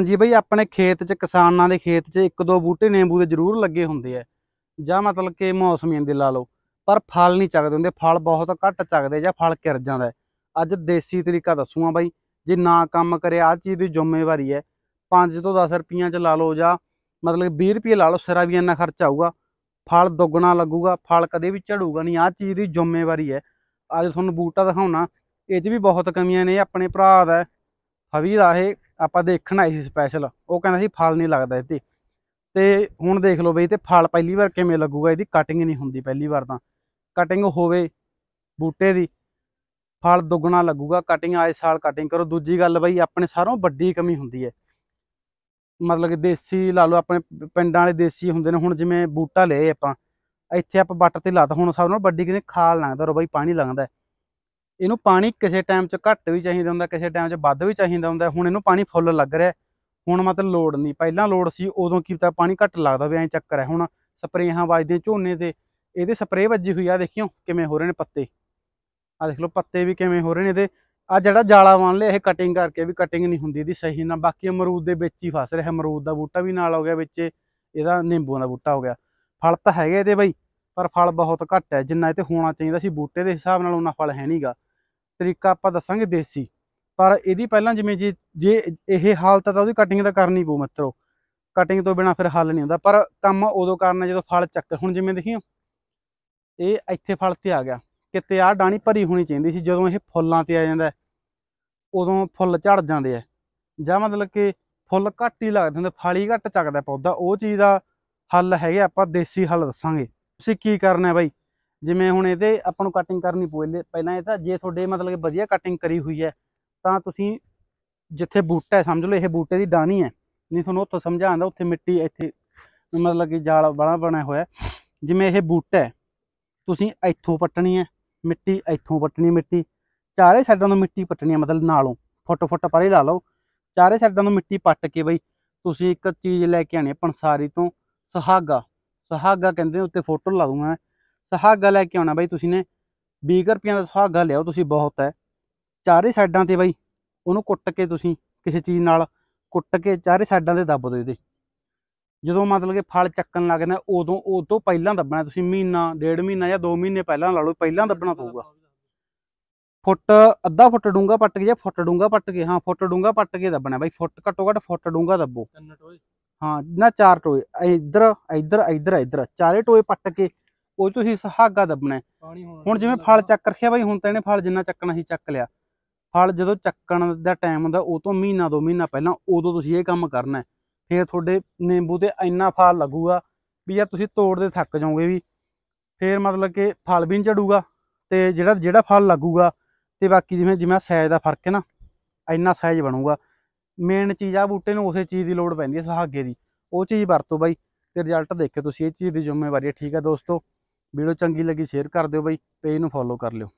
ਹਾਂਜੀ ਭਾਈ ਆਪਣੇ ਖੇਤ 'ਚ ਕਿਸਾਨਾਂ ਦੇ ਖੇਤ 'ਚ ਇੱਕ ਦੋ ਬੂਟੇ ਨਿੰਬੂ ਦੇ ਜ਼ਰੂਰ ਲੱਗੇ ਹੁੰਦੇ ਆ ਜਾਂ ਮਤਲਬ ਕਿ ਮੌਸਮੀ ਦੇ ਲਾ ਲਓ ਪਰ ਫਲ ਨਹੀਂ ਚੱਕਦੇ ਹੁੰਦੇ ਫਲ ਬਹੁਤ ਘੱਟ ਚੱਕਦੇ ਜਾਂ ਫਲ ਕਿਰ ਜਾਂਦਾ ਅੱਜ ਦੇਸੀ ਤਰੀਕਾ ਦੱਸੂਆਂ ਭਾਈ ਜੇ ਨਾ ਕੰਮ ਕਰਿਆ ਆ ਚੀਜ਼ ਦੀ ਜ਼ਿੰਮੇਵਾਰੀ ਹੈ 5 ਤੋਂ 10 ਰੁਪਈਆ 'ਚ ਲਾ ਲਓ ਜਾਂ ਮਤਲਬ 20 ਰੁਪਏ ਲਾ ਲਓ ਸਿਰਾ ਵੀ ਇੰਨਾ ਖਰਚ ਆਊਗਾ ਫਲ ਦੁੱਗਣਾ ਲੱਗੂਗਾ ਫਲ ਕਦੇ ਵੀ ਝੜੂਗਾ ਨਹੀਂ ਆ ਚੀਜ਼ ਦੀ ਜ਼ਿੰਮੇਵਾਰੀ ਹੈ ਅੱਜ ਤੁਹਾਨੂੰ ਬੂਟਾ ਦਿਖਾਉਣਾ ਇਹ 'ਚ ਵੀ ਬਹੁਤ ਕਮੀਆਂ ਨੇ ਆਪਣੇ ਭਰਾ ਦਾ ਹਵੀ ਦਾ ਇਹ ਆਪਾਂ ਦੇਖਣ ਆਏ ਸੀ ਸਪੈਸ਼ਲ ਉਹ ਕਹਿੰਦਾ ਸੀ ਫਲ ਨਹੀਂ ਲੱਗਦਾ ਇਹਦੇ ਤੇ ਹੁਣ ਦੇਖ ਲਓ ਬਈ ਤੇ ਫਲ ਪਹਿਲੀ ਵਾਰ ਕਿਵੇਂ ਲੱਗੂਗਾ ਇਹਦੀ ਕਟਿੰਗ ਨਹੀਂ ਹੁੰਦੀ ਪਹਿਲੀ ਵਾਰ ਤਾਂ ਕਟਿੰਗ ਹੋਵੇ ਬੂਟੇ ਦੀ ਫਲ ਦੁੱਗਣਾ ਲੱਗੂਗਾ ਕਟਿੰਗ ਆਏ ਸਾਲ ਕਟਿੰਗ ਕਰੋ ਦੂਜੀ ਗੱਲ ਬਈ ਆਪਣੇ ਸਾਰੋਂ ਵੱਡੀ ਕਮੀ ਹੁੰਦੀ ਹੈ ਮਤਲਬ ਕਿ ਦੇਸੀ ਲਾ ਲਓ ਆਪਣੇ ਪਿੰਡਾਂ ਵਾਲੇ ਦੇਸੀ ਹੁੰਦੇ ਨੇ ਹੁਣ ਜਿਵੇਂ ਬੂਟਾ ਲਏ ਆਪਾਂ ਇੱਥੇ ਆਪਾਂ ਵੱਟ ਤੇ ਲਾਤਾ ਹੁਣ ਸਭ ਨਾਲੋਂ ਵੱਡੀ ਕਿਨੇ ਖਾਲ ਲੱਗਦਾ ਰੋ ਬਈ ਪਾਣੀ ਲੱਗਦਾ ਇਹਨੂੰ ਪਾਣੀ ਕਿਸੇ ਟਾਈਮ 'ਚ ਘੱਟ ਵੀ ਚਾਹੀਦਾ ਹੁੰਦਾ ਕਿਸੇ ਟਾਈਮ 'ਚ ਵੱਧ ਵੀ ਚਾਹੀਦਾ ਹੁੰਦਾ ਹੁਣ ਇਹਨੂੰ ਪਾਣੀ ਫੁੱਲ ਲੱਗ ਰਿਹਾ ਹੁਣ ਮਤਲਬ ਲੋੜ ਨਹੀਂ ਪਹਿਲਾਂ ਲੋੜ ਸੀ ਉਦੋਂ ਕੀਤਾ ਪਾਣੀ ਘੱਟ ਲੱਗਦਾ ਵੀ ਐਂ ਚੱਕਰ ਹੈ ਹੁਣ ਸਪਰੇਹਾਂ ਵੱਜਦੀਆਂ ਝੋਨੇ ਤੇ ਇਹਦੇ ਸਪਰੇ ਵੱਜੀ ਹੋਈ ਆ ਦੇਖਿਓ ਕਿਵੇਂ ਹੋ ਰਹੇ ਨੇ ਪੱਤੇ ਆ ਦੇਖ ਲਓ ਪੱਤੇ ਵੀ ਕਿਵੇਂ ਹੋ ਰਹੇ ਨੇ ਇਹਦੇ ਆ ਜਿਹੜਾ ਜਾਲਾ ਬਣ ਲਿਆ ਇਹ ਕਟਿੰਗ ਕਰਕੇ ਵੀ ਕਟਿੰਗ ਨਹੀਂ ਹੁੰਦੀ ਦੀ ਸਹੀ ਨਾ ਬਾਕੀ ਅਮਰੂਦ ਦੇ ਵਿੱਚ ਹੀ ਫਸ ਰਿਹਾ ਅਮਰੂਦ ਦਾ ਬੂਟਾ ਵੀ ਨਾਲ ਹੋ ਗਿਆ ਵਿੱਚ ਇਹਦਾ ਨਿੰਬੂਆਂ ਦਾ ਬੂਟਾ ਹੋ ਗਿਆ ਫਲ ਤਾਂ ਹੈਗੇ ਇਹਦੇ ਬਈ ਪਰ ਫਲ ਬਹੁਤ ਘੱਟ ਹੈ ਜਿੰਨਾ ਇਹ ਤੇ ਹੋਣਾ ਚਾਹੀਦਾ ਸੀ ਬੂਟੇ ਦੇ ਹਿਸਾਬ ਨਾਲ ਉਹਨਾਂ ਫਲ ਹੈ ਨਹੀਂਗਾ ਤਰੀਕਾ ਆਪਾਂ ਦੱਸਾਂਗੇ ਦੇਸੀ ਪਰ ਇਹਦੀ ਪਹਿਲਾਂ ਜਿਵੇਂ ਜੇ ਜੇ ਇਹ ਹਾਲਤ ਤਾਂ ਉਹਦੀ ਕਟਿੰਗ ਤਾਂ ਕਰਨੀ ਪਊ ਮਿੱਤਰੋ ਕਟਿੰਗ ਤੋਂ ਬਿਨਾ ਫਿਰ ਹੱਲ ਨਹੀਂ ਹੁੰਦਾ ਪਰ ਕੰਮ ਉਦੋਂ ਕਰਨਾ ਜਦੋਂ ਫਲ ਚੱਕ ਹੁਣ ਜਿਵੇਂ ਦੇਖੀਓ ਇਹ ਇੱਥੇ ਫਲ ਤੇ ਆ ਗਿਆ ਕਿਤੇ ਆ ਡਾਣੀ ਭਰੀ ਹੋਣੀ ਚਾਹੀਦੀ ਸੀ ਜਦੋਂ ਇਹ ਫੁੱਲਾਂ ਤੇ ਆ ਜਾਂਦਾ ਉਦੋਂ ਫੁੱਲ ਝੜ ਜਾਂਦੇ ਆ ਜਾਂ ਮਤਲਬ ਕਿ ਫੁੱਲ ਘੱਟ ਹੀ ਲੱਗਦੇ ਹੁੰਦੇ ਫਾਲੀ ਘੱਟ ਚੱਕਦਾ ਪੌਦਾ ਉਹ ਚੀਜ਼ ਦਾ ਹੱਲ ਹੈਗਾ ਆਪਾਂ ਦੇਸੀ ਹੱਲ ਦੱਸਾਂਗੇ ਤੁਸੀਂ ਕੀ ਕਰਨਾ ਬਾਈ ਜਿਵੇਂ ਹੁਣ ਇਹਦੇ ਆਪਾਂ ਨੂੰ ਕਟਿੰਗ ਕਰਨੀ ਪਊ ਪਹਿਲਾਂ ਇਹ ਤਾਂ ਜੇ ਤੁਹਾਡੇ ਮਤਲਬ ਕਿ ਵਧੀਆ ਕਟਿੰਗ ਕਰੀ ਹੋਈ ਹੈ ਤਾਂ ਤੁਸੀਂ ਜਿੱਥੇ ਬੂਟਾ ਹੈ ਸਮਝ ਲਓ ਇਹ ਬੂਟੇ ਦੀ ਡਾਣੀ ਹੈ ਨਹੀਂ ਤੁਹਾਨੂੰ ਉੱਥੇ ਸਮਝਾਉਂਦਾ ਉੱਥੇ ਮਿੱਟੀ ਇੱਥੇ ਮਤਲਬ ਕਿ ਜਾਲ ਬਣਾ ਬਣਾ ਹੋਇਆ ਜਿਵੇਂ ਇਹ ਬੂਟਾ ਹੈ ਤੁਸੀਂ ਇੱਥੋਂ ਪੱਟਣੀ ਹੈ ਮਿੱਟੀ ਇੱਥੋਂ ਪੱਟਣੀ ਮਿੱਟੀ ਚਾਰੇ ਸਾਈਡਾਂ ਤੋਂ ਮਿੱਟੀ ਪੱਟਣੀ ਹੈ ਮਤਲਬ ਨਾਲੋਂ ਫੁੱਟ ਫੁੱਟ ਪਰੇ ਲਾ ਲਓ ਚਾਰੇ ਸਾਈਡਾਂ ਤੋਂ ਮਿੱਟੀ ਪੱਟ ਕੇ ਬਈ ਤੁਸੀਂ ਇੱਕ ਚੀਜ਼ ਲੈ ਕੇ ਆਣੀ ਪਨਸਾਰੀ ਤੋਂ ਸੁਹਾਗਾ ਸੁਹਾਗਾ ਕਹਿੰਦੇ ਉੱਤੇ ਫੋਟੋ ਲਾ ਦੂੰਗਾ ਸੁਹਾਗਾ ਲੈ ਕੇ ਆਉਣਾ ਬਾਈ ਤੁਸੀਂ ਨੇ 20 ਰੁਪਏ ਦਾ ਸੁਹਾਗਾ ਲਿਆਓ ਤੁਸੀਂ ਬਹੁਤ ਹੈ ਚਾਰੇ ਸਾਈਡਾਂ ਤੇ ਬਾਈ ਉਹਨੂੰ ਕੁੱਟ ਕੇ ਤੁਸੀਂ ਕਿਸੇ ਚੀਜ਼ ਨਾਲ ਕੁੱਟ ਕੇ ਚਾਰੇ ਸਾਈਡਾਂ ਤੇ ਦੱਬ ਦਿਓ ਇਹਦੇ ਜਦੋਂ ਮਤਲਬ ਕਿ ਫਲ ਚੱਕਣ ਲੱਗਦਾ ਉਦੋਂ ਉਦੋਂ ਪਹਿਲਾਂ ਦੱਬਣਾ ਤੁਸੀਂ ਮਹੀਨਾ ਡੇਢ ਮਹੀਨਾ ਜਾਂ 2 ਮਹੀਨੇ ਪਹਿਲਾਂ ਲਾ ਲਓ ਪਹਿਲਾਂ ਦੱਬਣਾ ਪਊਗਾ ਫੁੱਟ ਅੱਧਾ ਫੁੱਟ ਡੂੰਗਾ ਪੱਟ ਕੇ ਜਾਂ ਫੁੱਟ ਡੂੰਗਾ ਪੱਟ ਕੇ ਹਾਂ ਫੁੱਟ ਡੂੰਗਾ ਪੱਟ ਕੇ ਦੱਬਣਾ ਬਾਈ ਫੁੱਟ ਘੱਟੋ ਘੱਟ ਫੁੱਟ ਡੂੰਗਾ ਦੱਬੋ ਤਿੰਨ ਟੋਏ ਹਾਂ ਨਾ ਚਾਰ ਟੋਏ ਇੱਧਰ ਇੱਧਰ ਇੱਧਰ ਇੱਧਰ ਚਾਰੇ ਟੋਏ ਪੱਟ ਕੇ ਉਹ ਤੁਸੀਂ ਸਹਾਗਾ ਦੱਬਣਾ ਹੁਣ ਜਿਵੇਂ ਫਲ ਚੱਕ ਰਖਿਆ ਬਾਈ ਹੁਣ ਤਾਂ ਇਹਨੇ ਫਲ ਜਿੰਨਾ ਚੱਕਣਾ ਸੀ ਚੱਕ ਲਿਆ ਫਲ ਜਦੋਂ ਚੱਕਣ ਦਾ ਟਾਈਮ ਹੁੰਦਾ ਉਹ ਤੋਂ ਮਹੀਨਾ ਦੋ ਮਹੀਨਾ ਪਹਿਲਾਂ ਉਦੋਂ ਤੁਸੀਂ ਇਹ ਕੰਮ ਕਰਨਾ ਫੇਰ ਤੁਹਾਡੇ ਨਿੰਬੂ ਤੇ ਇੰਨਾ ਫਲ ਲੱਗੂਗਾ ਵੀ ਯਾਰ ਤੁਸੀਂ ਤੋੜਦੇ ਥੱਕ ਜਾਓਗੇ ਵੀ ਫੇਰ ਮਤਲਬ ਕਿ ਫਲ ਵੀ ਨਹੀਂ ਝੜੂਗਾ ਤੇ ਜਿਹੜਾ ਜਿਹੜਾ ਫਲ ਲੱਗੂਗਾ ਤੇ ਬਾਕੀ ਜਿਵੇਂ ਜਿਵੇਂ ਸਾਈਜ਼ ਦਾ ਫਰਕ ਹੈ ਨਾ ਇੰਨਾ ਸਾਈਜ਼ ਬਣੂਗਾ ਮੇਨ ਚੀਜ਼ ਆ ਬੂਟੇ ਨੂੰ ਉਸੇ ਚੀਜ਼ ਦੀ ਲੋੜ ਪੈਂਦੀ ਹੈ ਸੁਹਾਗੇ ਦੀ ਉਹ ਚੀਜ਼ ਵਰਤੋ ਬਾਈ ਤੇ ਰਿਜ਼ਲਟ ਦੇਖ ਕੇ ਤੁਸੀਂ ਇਹ ਚੀਜ਼ ਦੀ ਜ਼ਿੰਮੇਵਾਰੀ ਹੈ ਠੀਕ ਹੈ ਦੋਸਤੋ ਵੀਡੀਓ ਚੰਗੀ ਲੱਗੀ ਸ਼ੇਅਰ ਕਰ ਦਿਓ ਬਾਈ ਪੇਜ ਨੂੰ ਫੋਲੋ ਕਰ ਲਿਓ